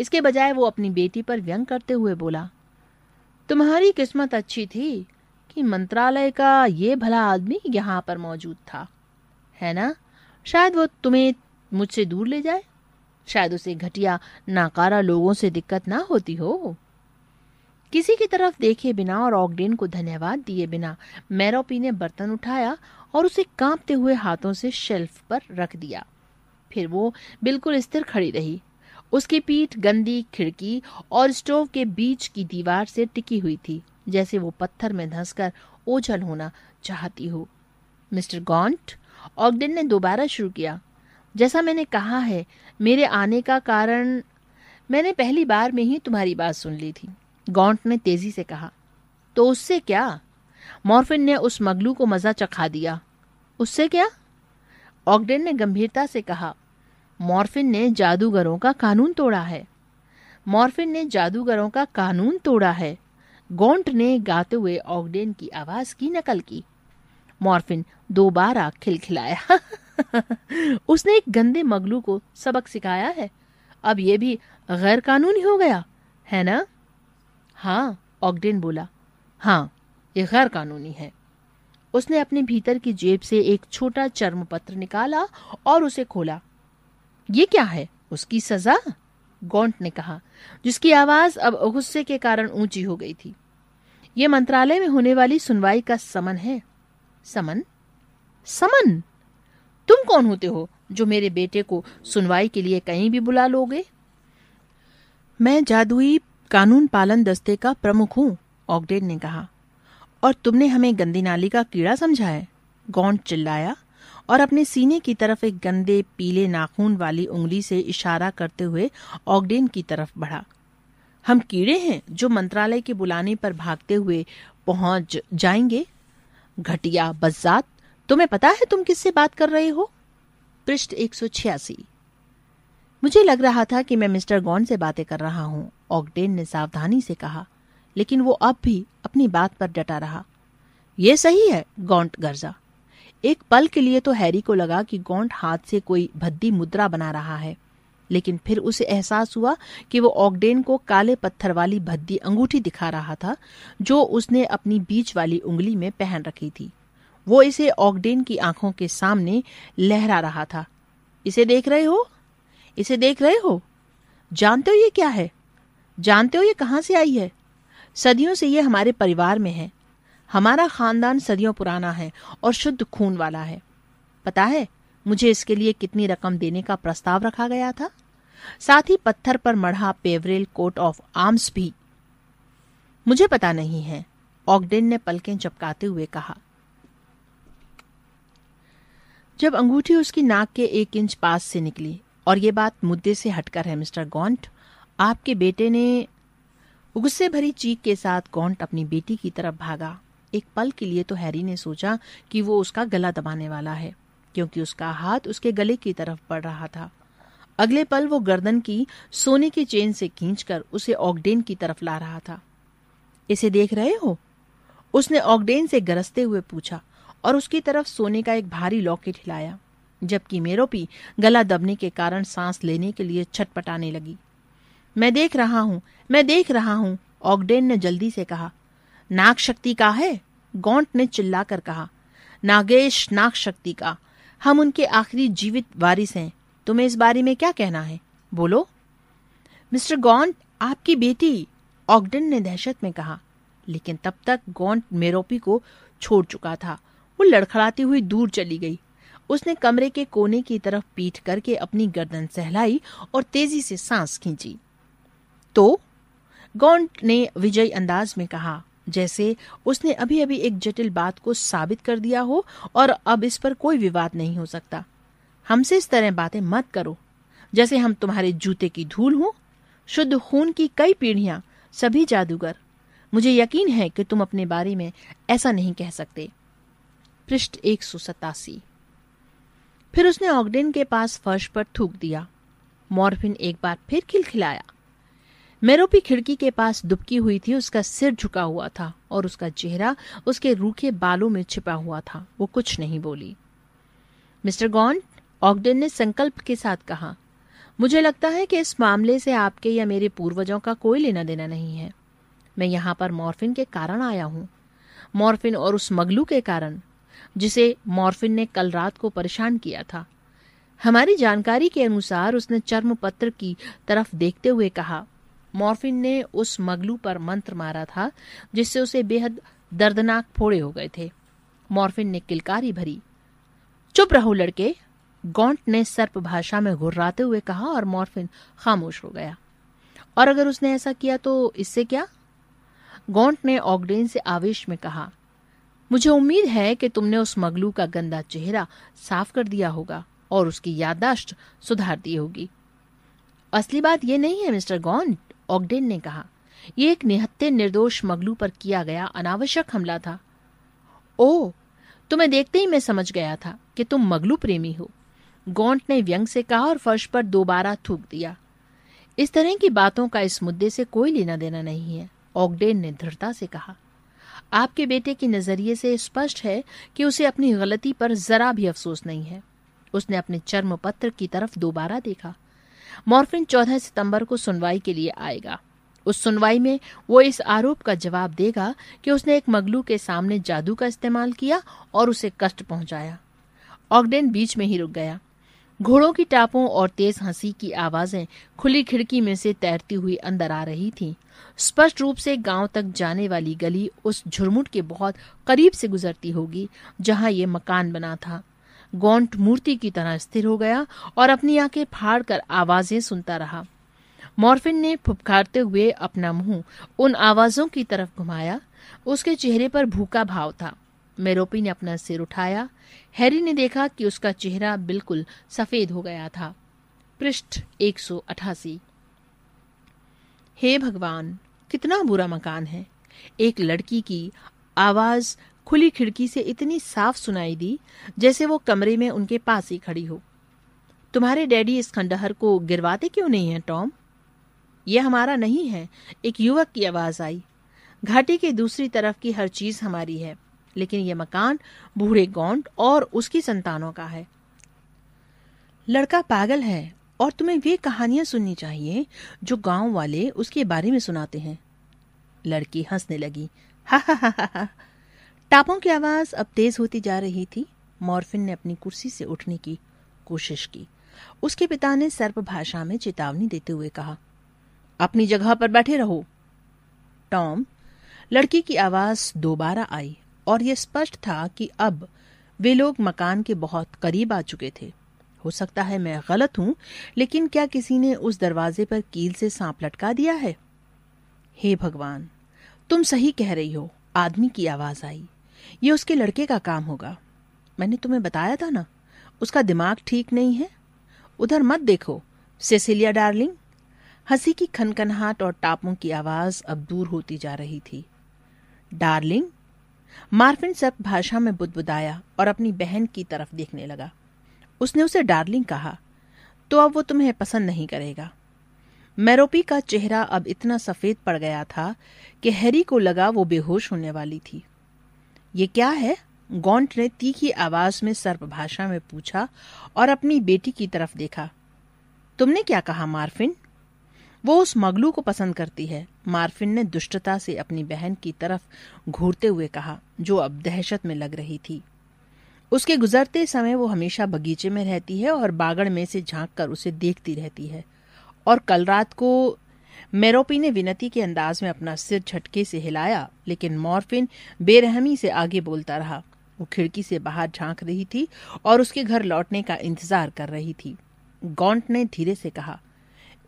इसके बजाय वो अपनी बेटी पर व्यंग करते हुए बोला तुम्हारी किस्मत अच्छी थी कि मंत्रालय का ये भला आदमी यहाँ पर मौजूद था है ना शायद वो तुम्हें मुझसे दूर ले जाए शायद उसे घटिया नाकारा लोगों से दिक्कत ना होती हो किसी की तरफ देखे बिना और ऑगडेन को धन्यवाद दिए बिना मैरोपी ने बर्तन उठाया और उसे कांपते हुए हाथों से शेल्फ पर रख दिया फिर वो बिल्कुल स्थिर खड़ी रही उसकी पीठ गंदी खिड़की और स्टोव के बीच की दीवार से टिकी हुई थी जैसे वो पत्थर में धंसकर ओझल होना चाहती हो मिस्टर गॉन्ट ऑगडेन ने दोबारा शुरू किया जैसा मैंने कहा है मेरे आने का कारण मैंने पहली बार में ही तुम्हारी बात सुन ली थी गौंट ने तेजी से कहा तो उससे क्या मॉर्फिन ने उस मगलू को मज़ा चखा दिया उससे क्या ऑगडेन ने गंभीरता से कहा मॉर्फिन ने जादूगरों का कानून तोड़ा है मॉर्फिन ने जादूगरों का कानून तोड़ा है गोंट ने गाते हुए ऑगडेन की आवाज़ की नकल की मॉर्फिन दोबारा खिलखिलाया [laughs] उसने एक गंदे मगलू को सबक सिखाया है अब ये भी गैर कानूनी हो गया है ना हाँ ऑगडेन बोला हाँ ये गैर कानूनी है उसने अपने भीतर की जेब से एक छोटा चर्म पत्र निकाला और उसे खोला ये क्या है उसकी सजा गोंट ने कहा जिसकी आवाज अब गुस्से के कारण ऊंची हो गई थी ये मंत्रालय में होने वाली सुनवाई का समन है समन समन तुम कौन होते हो जो मेरे बेटे को सुनवाई के लिए कहीं भी बुला लोगे मैं जादुई कानून पालन दस्ते का प्रमुख हूं ऑगडेन ने कहा और तुमने हमें गंदी नाली का कीड़ा समझा है गौंड चिल्लाया और अपने सीने की तरफ एक गंदे पीले नाखून वाली उंगली से इशारा करते हुए ऑगडेन की तरफ बढ़ा हम कीड़े हैं जो मंत्रालय के बुलाने पर भागते हुए पहुंच जाएंगे घटिया बज्जात तुम्हें पता है तुम किससे बात कर रहे हो पृष्ठ एक मुझे लग रहा था कि मैं मिस्टर गौंड से बातें कर रहा हूँ ऑगडेन ने सावधानी से कहा लेकिन वो अब भी अपनी बात पर डटा रहा यह सही है गौंट गर्जा एक पल के लिए तो हैरी को लगा कि गौंट हाथ से कोई भद्दी मुद्रा बना रहा है लेकिन फिर उसे एहसास हुआ कि वो ऑगडेन को काले पत्थर वाली भद्दी अंगूठी दिखा रहा था जो उसने अपनी बीच वाली उंगली में पहन रखी थी वो इसे ऑगडेन की आंखों के सामने लहरा रहा था इसे देख रहे हो इसे देख रहे हो जानते हो ये क्या है जानते हो ये कहाँ से आई है सदियों से ये हमारे परिवार में है हमारा खानदान सदियों पुराना है और शुद्ध खून वाला है पता है मुझे इसके लिए कितनी रकम देने का प्रस्ताव रखा गया था साथ ही पत्थर पर मढ़ा पेवरेल कोट ऑफ आर्म्स भी मुझे पता नहीं है ऑगडेन ने पलकें चपकाते हुए कहा जब अंगूठी उसकी नाक के एक इंच पास से निकली और ये बात मुद्दे से हटकर है मिस्टर गॉन्ट आपके बेटे ने गुस्से भरी चीख के साथ गौंट अपनी बेटी की तरफ भागा एक पल के लिए तो हैरी ने सोचा कि वो उसका गला दबाने वाला है क्योंकि उसका हाथ उसके गले की तरफ बढ़ रहा था अगले पल वो गर्दन की सोने की चेन से खींचकर उसे ऑगडेन की तरफ ला रहा था इसे देख रहे हो उसने ऑगडेन से गरजते हुए पूछा और उसकी तरफ सोने का एक भारी लॉकेट हिलाया जबकि मेरोपी गला दबने के कारण सांस लेने के लिए छटपटाने लगी मैं देख रहा हूं मैं देख रहा हूं ऑगडेन ने जल्दी से कहा नाग शक्ति का है गौंट ने चिल्लाकर कहा नागेश नाग शक्ति का हम उनके आखिरी जीवित वारिस हैं तुम्हें इस बारे में क्या कहना है बोलो मिस्टर गौंट आपकी बेटी ऑगडेन ने दहशत में कहा लेकिन तब तक गौंट मेरोपी को छोड़ चुका था वो लड़खड़ाती हुई दूर चली गई उसने कमरे के कोने की तरफ पीठ करके अपनी गर्दन सहलाई और तेजी से सांस खींची तो गौंड ने विजय अंदाज में कहा जैसे उसने अभी अभी एक जटिल बात को साबित कर दिया हो और अब इस पर कोई विवाद नहीं हो सकता हमसे इस तरह बातें मत करो जैसे हम तुम्हारे जूते की धूल हो शुद्ध खून की कई पीढ़ियां सभी जादूगर मुझे यकीन है कि तुम अपने बारे में ऐसा नहीं कह सकते पृष्ठ एक फिर उसने ऑगडेन के पास फर्श पर थूक दिया मॉर्फिन एक बार फिर खिलखिलाया मेरोपी खिड़की के पास दुबकी हुई थी उसका सिर झुका हुआ था और उसका चेहरा उसके रूखे बालों में छिपा हुआ था वो कुछ नहीं बोली मिस्टर गॉन्ट ऑगडेन ने संकल्प के साथ कहा मुझे लगता है कि इस मामले से आपके या मेरे पूर्वजों का कोई लेना देना नहीं है मैं यहां पर मॉर्फिन के कारण आया हूं मॉर्फिन और उस मगलू के कारण जिसे मॉर्फिन ने कल रात को परेशान किया था हमारी जानकारी के अनुसार उसने चर्म पत्र की तरफ देखते हुए कहा मॉर्फिन ने उस मगलू पर मंत्र मारा था जिससे उसे बेहद दर्दनाक फोड़े हो गए थे मॉर्फिन ने किलकारी भरी चुप रहो लड़के गौंट ने सर्प भाषा में घुर्राते हुए कहा और मॉर्फिन खामोश हो गया और अगर उसने ऐसा किया तो इससे क्या गौंट ने ऑगडेन से आवेश में कहा मुझे उम्मीद है कि तुमने उस मगलू का गंदा चेहरा साफ कर दिया होगा और उसकी याददाश्त सुधार दी होगी असली बात यह नहीं है मिस्टर गौंट ऑगडेन ने कहा यह एक निहत्ते निर्दोष मगलू पर किया गया अनावश्यक हमला था ओ तुम्हें देखते ही मैं समझ गया था कि तुम मगलू प्रेमी हो गोंट ने व्यंग से कहा और फर्श पर दोबारा थूक दिया इस तरह की बातों का इस मुद्दे से कोई लेना देना नहीं है ऑगडेन ने दृढ़ता से कहा आपके बेटे के नजरिए से स्पष्ट है कि उसे अपनी गलती पर जरा भी अफसोस नहीं है उसने अपने चर्म पत्र की तरफ दोबारा देखा मॉर्फिन 14 सितंबर को सुनवाई के लिए आएगा उस सुनवाई में वो इस आरोप का जवाब देगा कि उसने एक मगलू के सामने जादू का इस्तेमाल किया और उसे कष्ट पहुंचाया ऑगडेन बीच में ही रुक गया घोड़ों की टापों और तेज हंसी की आवाजें खुली खिड़की में से तैरती हुई अंदर आ रही थीं। स्पष्ट रूप से गांव तक जाने वाली गली उस झुरमुट के बहुत करीब से गुजरती होगी जहां ये मकान बना था गौंट मूर्ति की तरह स्थिर हो गया और अपनी आंखें फाड़ कर आवाजें सुनता रहा मॉर्फिन ने फुपकारते हुए अपना मुंह उन आवाजों की तरफ घुमाया उसके चेहरे पर भूखा भाव था मेरोपी ने अपना सिर उठाया हैरी ने देखा कि उसका चेहरा बिल्कुल सफेद हो गया था पृष्ठ एक हे भगवान कितना बुरा मकान है एक लड़की की आवाज खुली खिड़की से इतनी साफ सुनाई दी जैसे वो कमरे में उनके पास ही खड़ी हो तुम्हारे डैडी इस खंडहर को गिरवाते क्यों नहीं हैं टॉम यह हमारा नहीं है एक युवक की आवाज आई घाटी के दूसरी तरफ की हर चीज हमारी है लेकिन यह मकान बूढ़े गौंड और उसकी संतानों का है लड़का पागल है और तुम्हें वे कहानियां सुननी चाहिए जो गांव वाले उसके बारे में सुनाते हैं लड़की हंसने लगी [laughs] हा हा हा हा हा टापों की आवाज अब तेज होती जा रही थी मॉर्फिन ने अपनी कुर्सी से उठने की कोशिश की उसके पिता ने सर्प भाषा में चेतावनी देते हुए कहा अपनी जगह पर बैठे रहो टॉम लड़की की आवाज दोबारा आई और यह स्पष्ट था कि अब वे लोग मकान के बहुत करीब आ चुके थे हो सकता है मैं गलत हूं लेकिन क्या किसी ने उस दरवाजे पर कील से सांप लटका दिया है हे भगवान तुम सही कह रही हो आदमी की आवाज आई ये उसके लड़के का काम होगा मैंने तुम्हें बताया था ना उसका दिमाग ठीक नहीं है उधर मत देखो सेसिलिया डार्लिंग हंसी की खनखनहाट और टापों की आवाज अब दूर होती जा रही थी डार्लिंग मार्फिन सब भाषा में बुदबुदाया और अपनी बहन की तरफ देखने लगा उसने उसे डार्लिंग कहा तो अब वो तुम्हें पसंद नहीं करेगा मैरोपी का चेहरा अब इतना सफेद पड़ गया था कि हैरी को लगा वो बेहोश होने वाली थी ये क्या है गौंट ने तीखी आवाज में सर्प भाषा में पूछा और अपनी बेटी की तरफ देखा तुमने क्या कहा मार्फिन वो उस मगलू को पसंद करती है मार्फिन ने दुष्टता से अपनी बहन की तरफ घूरते हुए कहा जो अब दहशत में लग रही थी उसके गुजरते समय वो हमेशा बगीचे में रहती है और बागड़ में से झांक कर उसे देखती रहती है और कल रात को मेरोपी ने विनती के अंदाज में अपना सिर झटके से हिलाया लेकिन मॉर्फिन बेरहमी से आगे बोलता रहा वो खिड़की से बाहर झांक रही थी और उसके घर लौटने का इंतजार कर रही थी गॉन्ट ने धीरे से कहा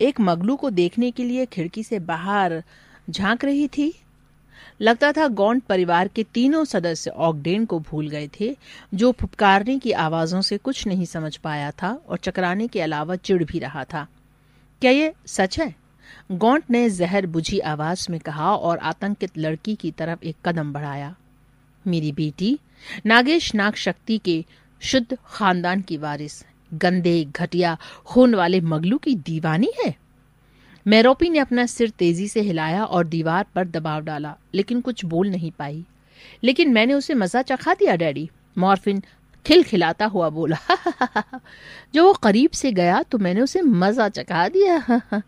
एक मगलू को देखने के लिए खिड़की से बाहर झांक रही थी लगता था गॉन्ट परिवार के तीनों सदस्य ऑगडेन को भूल गए थे जो फुपकारने की आवाजों से कुछ नहीं समझ पाया था और चकराने के अलावा चिड़ भी रहा था क्या ये सच है गौंट ने जहर बुझी आवाज में कहा और आतंकित लड़की की तरफ एक कदम बढ़ाया मेरी बेटी नागेश नाग शक्ति के शुद्ध खानदान की वारिस गंदे घटिया खून वाले मगलू की दीवानी है मैरोपी ने अपना सिर तेजी से हिलाया और दीवार पर दबाव डाला लेकिन कुछ बोल नहीं पाई लेकिन मैंने उसे मजा चखा दिया डैडी मॉर्फिन खिलखिलाता हुआ बोला जो वो करीब से गया तो मैंने उसे मज़ा चखा दिया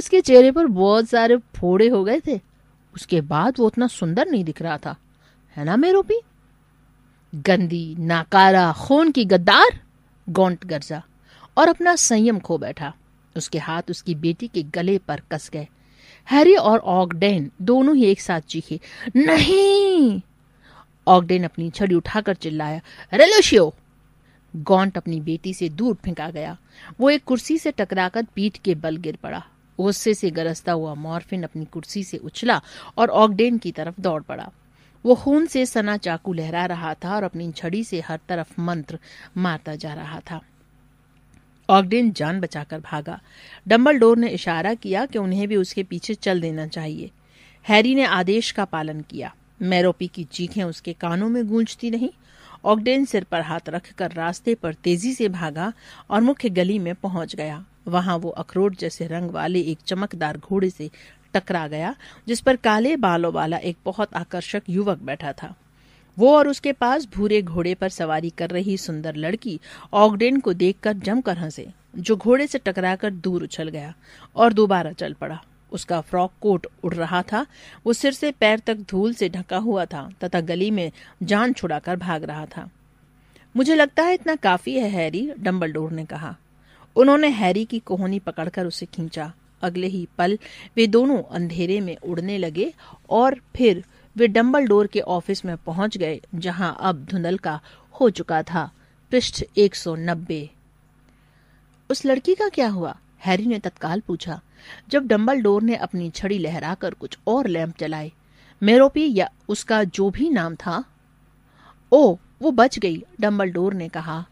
उसके चेहरे पर बहुत सारे फोड़े हो गए थे उसके बाद वो उतना सुंदर नहीं दिख रहा था है ना मेरूपी गंदी नाकारा खून की गद्दार गोंट गर्जा और अपना संयम खो बैठा उसके हाथ उसकी बेटी के गले पर कस गए हैरी और ऑगडेन दोनों ही एक साथ चीखे नहीं ऑगडेन अपनी छड़ी उठाकर चिल्लाया रेलोशियो गॉन्ट अपनी बेटी से दूर फेंका गया वो एक कुर्सी से टकराकर पीठ के बल गिर पड़ा गुस्से से गरजता हुआ मॉर्फिन अपनी कुर्सी से उछला और ऑगडेन की तरफ दौड़ पड़ा वो खून से सना चाकू लहरा रहा था और अपनी छड़ी से हर तरफ मंत्र मारता जा रहा था ऑगडेन जान बचाकर भागा डोर ने इशारा किया कि उन्हें भी उसके पीछे चल देना चाहिए हैरी ने आदेश का पालन किया मैरोपी की चीखें उसके कानों में गूंजती रहीं ऑगडेन सिर पर हाथ रखकर रास्ते पर तेजी से भागा और मुख्य गली में पहुंच गया वहां वो अखरोट जैसे रंग वाले एक चमकदार घोड़े से टकरा गया जिस पर काले बालों वाला एक बहुत आकर्षक युवक बैठा था वो और उसके पास भूरे घोड़े पर सवारी कर रही सुंदर लड़की ऑगडेन को देखकर जमकर हंसे जो घोड़े से टकराकर दूर उछल गया और दोबारा चल पड़ा उसका फ्रॉक कोट उड़ रहा था वो सिर से पैर तक धूल से ढका हुआ था तथा गली में जान छुड़ाकर भाग रहा था मुझे लगता है इतना काफी है हैरी डम्बलडोर ने कहा उन्होंने हैरी की कोहनी पकड़कर उसे खींचा अगले ही पल वे दोनों अंधेरे में उड़ने लगे और फिर वे डम्बलडोर के ऑफिस में पहुंच गए जहां अब धुंधल का हो चुका था पृष्ठ 190 उस लड़की का क्या हुआ हैरी ने तत्काल पूछा जब डम्बलडोर ने अपनी छड़ी लहराकर कुछ और लैंप जलाए मेरोपी या उसका जो भी नाम था ओ वो बच गई डम्बलडोर ने कहा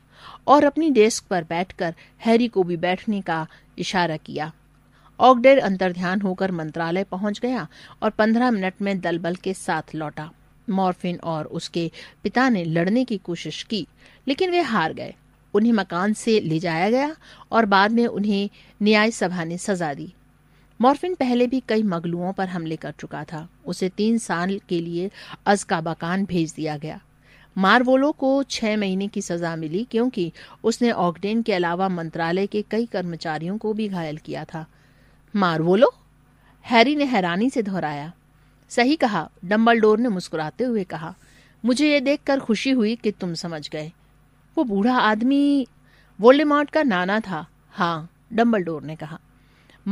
और अपनी डेस्क पर बैठकर हैरी को भी बैठने का इशारा किया ऑगडेर अंतर्ध्यान होकर मंत्रालय पहुंच गया और पंद्रह मिनट में दलबल के साथ लौटा मॉर्फिन और उसके पिता ने लड़ने की कोशिश की लेकिन वे हार गए उन्हें मकान से ले जाया गया और बाद में उन्हें न्याय सभा ने सजा दी मॉर्फिन पहले भी कई मगलुओं पर हमले कर चुका था उसे तीन साल के लिए अजकाबाकान भेज दिया गया मारवोलो को छह महीने की सजा मिली क्योंकि उसने ऑगडेन के अलावा मंत्रालय के कई कर्मचारियों को भी घायल किया था मारवोलो हैरी ने हैरानी से दोहराया सही कहा डम्बलडोर ने मुस्कुराते हुए कहा मुझे ये देखकर खुशी हुई कि तुम समझ गए वो बूढ़ा आदमी वोल्डेमार्ट का नाना था हाँ डम्बलडोर ने कहा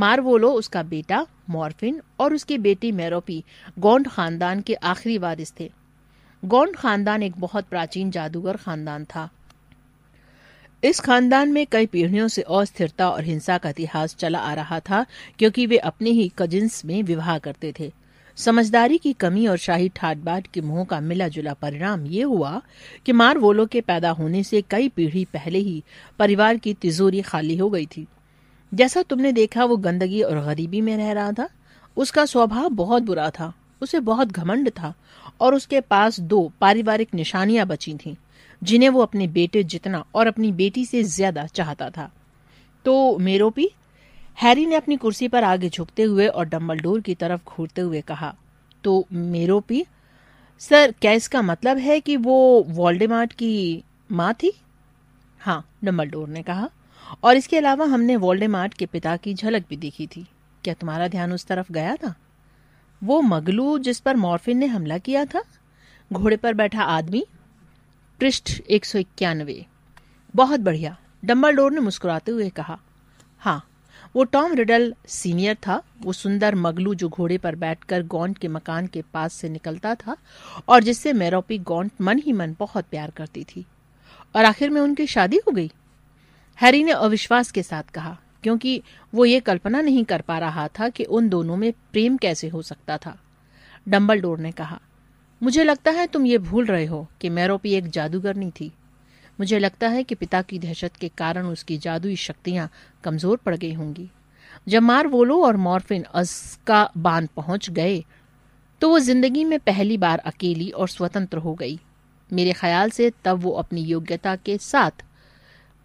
मारवोलो उसका बेटा मॉर्फिन और उसकी बेटी मेरोपी गोंड खानदान के आखिरी वारिस थे गोंड खानदान एक बहुत प्राचीन जादूगर खानदान था इस खानदान में कई पीढ़ियों से अस्थिरता और हिंसा का इतिहास चला आ रहा था क्योंकि वे अपने ही कजिन्स में विवाह करते थे समझदारी की कमी और शाही ठाट बाट के मुंह का मिला जुला परिणाम ये हुआ कि मारवोलों के पैदा होने से कई पीढ़ी पहले ही परिवार की तिजोरी खाली हो गई थी जैसा तुमने देखा वो गंदगी और गरीबी में रह रहा था उसका स्वभाव बहुत बुरा था उसे बहुत घमंड था और उसके पास दो पारिवारिक निशानियां बची थीं जिन्हें वो अपने बेटे जितना और अपनी बेटी से ज्यादा चाहता था तो मेरोपी हैरी ने अपनी कुर्सी पर आगे झुकते हुए और डम्बल की तरफ घूरते हुए कहा तो मेरोपी सर क्या इसका मतलब है कि वो वॉल्डेमार्ट की माँ थी हाँ डम्बल ने कहा और इसके अलावा हमने वॉल्डेमार्ट के पिता की झलक भी देखी थी क्या तुम्हारा ध्यान उस तरफ गया था वो मगलू जिस पर मॉर्फिन ने हमला किया था घोड़े पर बैठा आदमी पृष्ठ एक सौ इक्यानवे बहुत बढ़िया डम्बल ने मुस्कुराते हुए कहा हाँ वो टॉम रिडल सीनियर था वो सुंदर मगलू जो घोड़े पर बैठकर गौंट के मकान के पास से निकलता था और जिससे मैरोपी गौंट मन ही मन बहुत प्यार करती थी और आखिर में उनकी शादी हो गई हैरी ने अविश्वास के साथ कहा क्योंकि वो ये कल्पना नहीं कर पा रहा था कि उन दोनों में प्रेम कैसे हो सकता था डम्बल ने कहा मुझे लगता है तुम ये भूल रहे हो कि मैरोपी एक जादूगरनी थी मुझे लगता है कि पिता की दहशत के कारण उसकी जादुई शक्तियां कमजोर पड़ गई होंगी जब मारवोलो और मॉर्फिन अस्का बांध पहुंच गए तो वो जिंदगी में पहली बार अकेली और स्वतंत्र हो गई मेरे ख्याल से तब वो अपनी योग्यता के साथ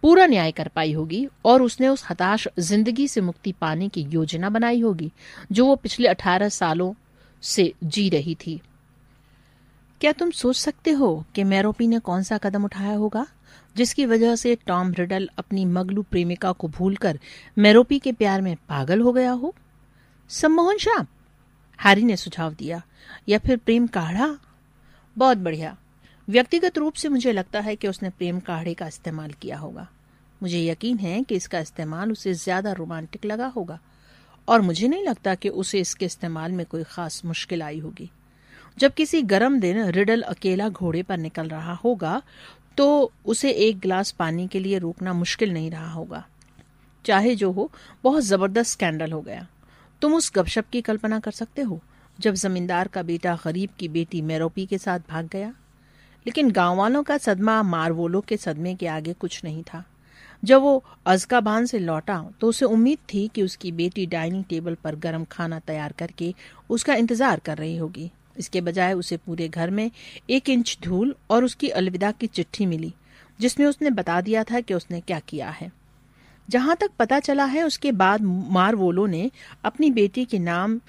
पूरा न्याय कर पाई होगी और उसने उस हताश जिंदगी से मुक्ति पाने की योजना बनाई होगी जो वो पिछले अठारह सालों से जी रही थी क्या तुम सोच सकते हो कि मैरोपी ने कौन सा कदम उठाया होगा जिसकी वजह से टॉम रिडल अपनी मगलू प्रेमिका को भूलकर मेरोपी के प्यार में पागल हो गया हो सम्मोहन शाह हैरी ने सुझाव दिया या फिर प्रेम काढ़ा बहुत बढ़िया व्यक्तिगत रूप से मुझे लगता है कि उसने प्रेम काढ़े का इस्तेमाल किया होगा मुझे यकीन है कि इसका इस्तेमाल उसे ज्यादा रोमांटिक लगा होगा और मुझे नहीं लगता कि उसे इसके इस्तेमाल में कोई खास मुश्किल आई होगी जब किसी गर्म दिन रिडल अकेला घोड़े पर निकल रहा होगा तो उसे एक गिलास पानी के लिए रोकना मुश्किल नहीं रहा होगा चाहे जो हो बहुत ज़बरदस्त स्कैंडल हो गया तुम उस गपशप की कल्पना कर सकते हो जब जमींदार का बेटा गरीब की बेटी मेरोपी के साथ भाग गया लेकिन गांव वालों का सदमा मारवोलों के सदमे के आगे कुछ नहीं था जब वो अजकाबान से लौटा तो उसे उम्मीद थी कि उसकी बेटी डाइनिंग टेबल पर गर्म खाना तैयार करके उसका इंतजार कर रही होगी इसके बजाय उसे पूरे घर में एक इंच धूल और उसकी अलविदा की चिट्ठी मिली जिसमें उसने बता दिया था कि उसने क्या किया है जहां तक पता चला है उसके बाद मारवोलो ने अपनी बेटी के नाम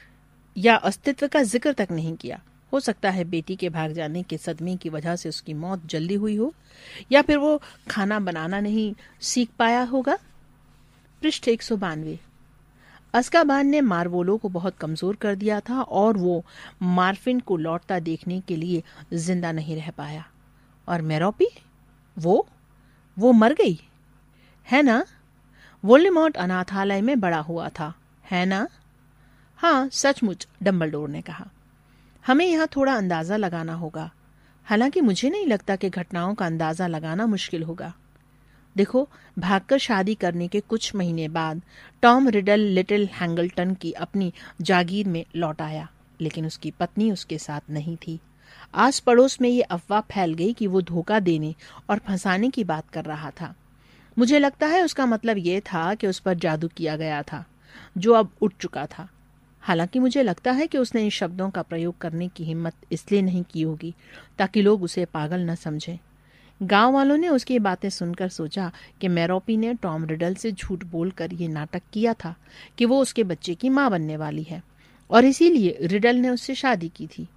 या अस्तित्व का जिक्र तक नहीं किया हो सकता है बेटी के भाग जाने के सदमे की वजह से उसकी मौत जल्दी हुई हो या फिर वो खाना बनाना नहीं सीख पाया होगा पृष्ठ एक सौ बानवे अस्काबान ने मार्वोलो को बहुत कमजोर कर दिया था और वो मार्फिन को लौटता देखने के लिए जिंदा नहीं रह पाया और मेरोपी वो वो मर गई है ना वोलिमोट अनाथालय में बड़ा हुआ था है ना हाँ सचमुच डम्बलडोर ने कहा हमें यहाँ थोड़ा अंदाजा लगाना होगा हालांकि मुझे नहीं लगता कि घटनाओं का अंदाजा लगाना मुश्किल होगा देखो भागकर शादी करने के कुछ महीने बाद टॉम रिडल लिटिल हैंगल्टन की अपनी जागीर में लौट आया लेकिन उसकी पत्नी उसके साथ नहीं थी आस पड़ोस में ये अफवाह फैल गई कि वो धोखा देने और फंसाने की बात कर रहा था मुझे लगता है उसका मतलब ये था कि उस पर जादू किया गया था जो अब उठ चुका था हालांकि मुझे लगता है कि उसने इन शब्दों का प्रयोग करने की हिम्मत इसलिए नहीं की होगी ताकि लोग उसे पागल न समझें गांव वालों ने उसकी बातें सुनकर सोचा कि मैरोपी ने टॉम रिडल से झूठ बोलकर ये नाटक किया था कि वो उसके बच्चे की माँ बनने वाली है और इसीलिए रिडल ने उससे शादी की थी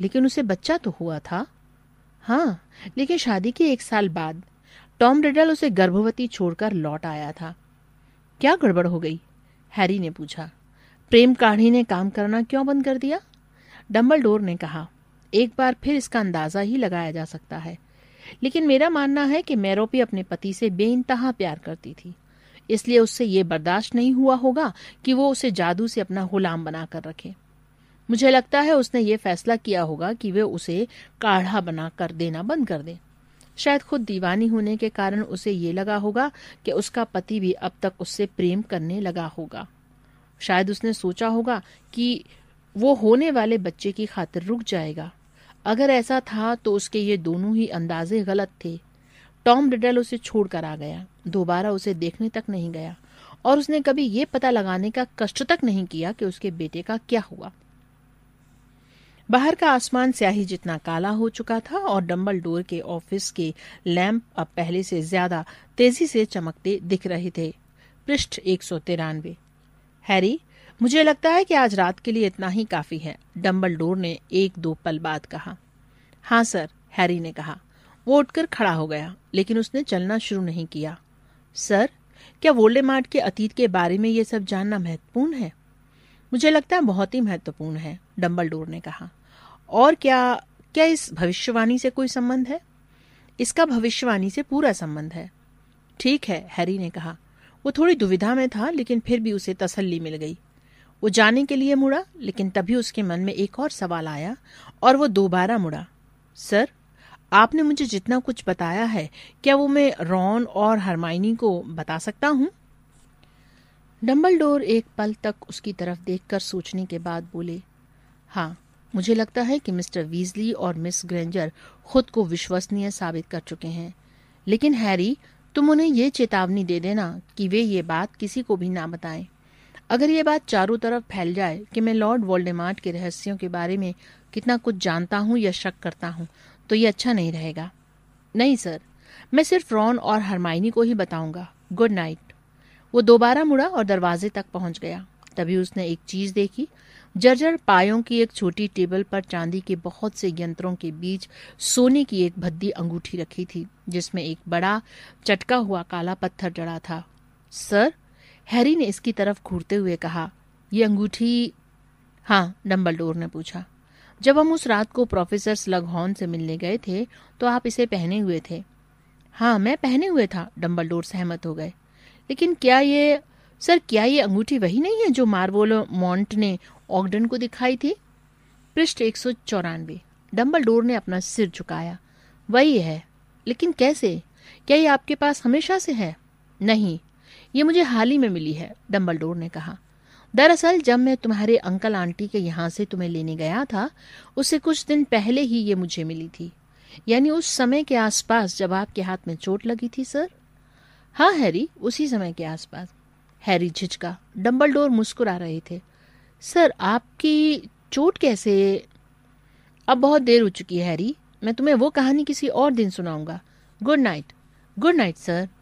लेकिन उसे बच्चा तो हुआ था हाँ लेकिन शादी के एक साल बाद टॉम रिडल उसे गर्भवती छोड़कर लौट आया था क्या गड़बड़ हो गई हैरी ने पूछा प्रेम काढ़ी ने काम करना क्यों बंद कर दिया डम्बल ने कहा एक बार फिर इसका अंदाजा ही लगाया जा सकता है लेकिन मेरा मानना है कि मैरोपी अपने पति से बे प्यार करती थी इसलिए उससे ये बर्दाश्त नहीं हुआ होगा कि वो उसे जादू से अपना गुलाम बनाकर रखे मुझे लगता है उसने ये फैसला किया होगा कि वे उसे काढ़ा बनाकर देना बंद कर दे शायद खुद दीवानी होने के कारण उसे ये लगा होगा कि उसका पति भी अब तक उससे प्रेम करने लगा होगा शायद उसने सोचा होगा कि वो होने वाले बच्चे की खातिर रुक जाएगा अगर ऐसा था तो उसके ये दोनों ही अंदाजे गलत थे टॉम डिडल उसे छोड़कर आ गया दोबारा उसे देखने तक नहीं गया और उसने कभी ये पता लगाने का कष्ट तक नहीं किया कि उसके बेटे का क्या हुआ बाहर का आसमान स्याही जितना काला हो चुका था और डम्बल डोर के ऑफिस के लैंप अब पहले से ज्यादा तेजी से चमकते दिख रहे थे पृष्ठ एक हैरी मुझे लगता है कि आज रात के लिए इतना ही काफी है डम्बल ने एक दो पल बाद कहा हाँ सर हैरी ने कहा वो उठकर खड़ा हो गया लेकिन उसने चलना शुरू नहीं किया सर क्या वोल्डे के अतीत के बारे में ये सब जानना महत्वपूर्ण है मुझे लगता है बहुत ही महत्वपूर्ण है डम्बल ने कहा और क्या क्या इस भविष्यवाणी से कोई संबंध है इसका भविष्यवाणी से पूरा संबंध है ठीक है हैरी ने कहा वो थोड़ी दुविधा में था लेकिन फिर भी उसे तसल्ली मिल गई वो जाने के लिए मुड़ा लेकिन तभी उसके मन में एक और सवाल आया और वो दोबारा मुड़ा सर आपने मुझे जितना कुछ बताया है क्या वो मैं रॉन और हरमाइनी को बता सकता हूं डम्बल एक पल तक उसकी तरफ देखकर सोचने के बाद बोले हाँ मुझे लगता है कि मिस्टर वीजली और मिस ग्रेंजर खुद को विश्वसनीय साबित कर चुके हैं लेकिन हैरी तुम उन्हें ये चेतावनी दे देना कि वे ये बात किसी को भी ना बताएं अगर ये बात चारों तरफ फैल जाए कि मैं लॉर्ड वोल्डेमार्ट के रहस्यों के बारे में कितना कुछ जानता हूँ या शक करता हूँ तो ये अच्छा नहीं रहेगा नहीं सर मैं सिर्फ रॉन और हरमाइनी को ही बताऊंगा गुड नाइट वो दोबारा मुड़ा और दरवाजे तक पहुंच गया तभी उसने एक चीज देखी जर्जर पायों की एक छोटी टेबल पर चांदी के बहुत से यंत्रों के बीच सोने की एक भद्दी अंगूठी रखी थी जिसमें एक बड़ा चटका हुआ काला पत्थर जड़ा था सर हैरी ने इसकी तरफ घूरते हुए कहा यह अंगूठी हाँ डम्बल ने पूछा जब हम उस रात को प्रोफेसर स्लगहॉर्न से मिलने गए थे तो आप इसे पहने हुए थे हाँ मैं पहने हुए था डम्बल सहमत हो गए लेकिन क्या ये सर क्या ये अंगूठी वही नहीं है जो मार्वोलो मॉन्ट ने ऑगडन को दिखाई थी पृष्ठ एक सौ चौरानवे डम्बलडोर ने अपना सिर झुकाया वही है लेकिन कैसे क्या ये आपके पास हमेशा से है नहीं ये मुझे हाल ही में मिली है डम्बल ने कहा दरअसल जब मैं तुम्हारे अंकल आंटी के यहाँ से तुम्हें लेने गया था उससे कुछ दिन पहले ही ये मुझे मिली थी यानी उस समय के आसपास जब आपके हाथ में चोट लगी थी सर हाँ हैरी उसी समय के आसपास हैरी झिझका डम्बल डोर मुस्कुरा रहे थे सर आपकी चोट कैसे अब बहुत देर हो चुकी है हैरी मैं तुम्हें वो कहानी किसी और दिन सुनाऊंगा good night good night sir